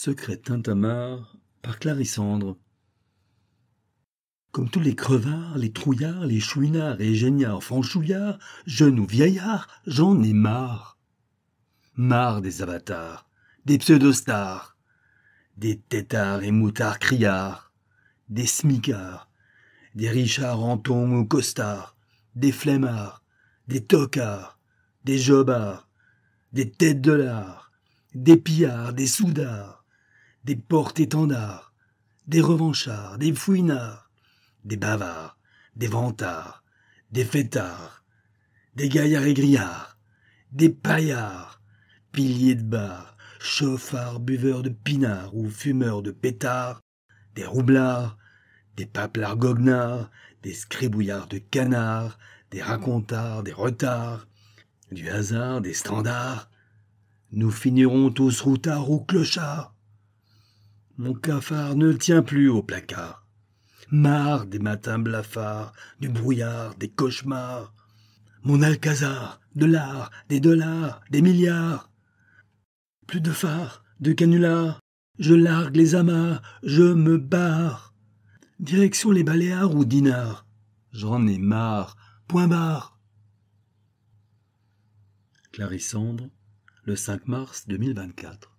Secret Tintamarre par Clarissandre. Comme tous les crevards, les trouillards, les chouinards et géniards franchouillards, jeunes ou vieillards, j'en ai marre. Marre des avatars, des pseudostars, des têtards et moutards criards, des smicards, des richards en ou costards, des flemmards, des tocards, des jobards, des têtes de l'art, des pillards, des soudards, des porte-étendards, des revanchards, des fouinards, des bavards, des vantards, des fêtards, des gaillards et grillards, des paillards, piliers de bar, chauffards, buveurs de pinards ou fumeurs de pétards, des roublards, des paplards goguenards, des scribouillards de canards, des racontards, des retards, du hasard, des standards. Nous finirons tous routards ou clochards, mon cafard ne tient plus au placard. Marre des matins blafards, du brouillard, des cauchemars. Mon alcazar, de l'art, des dollars, des milliards. Plus de phare, de canulars, je largue les amas, je me barre. Direction les baléares ou dinars. J'en ai marre, point barre. Clarissandre, le 5 mars 2024.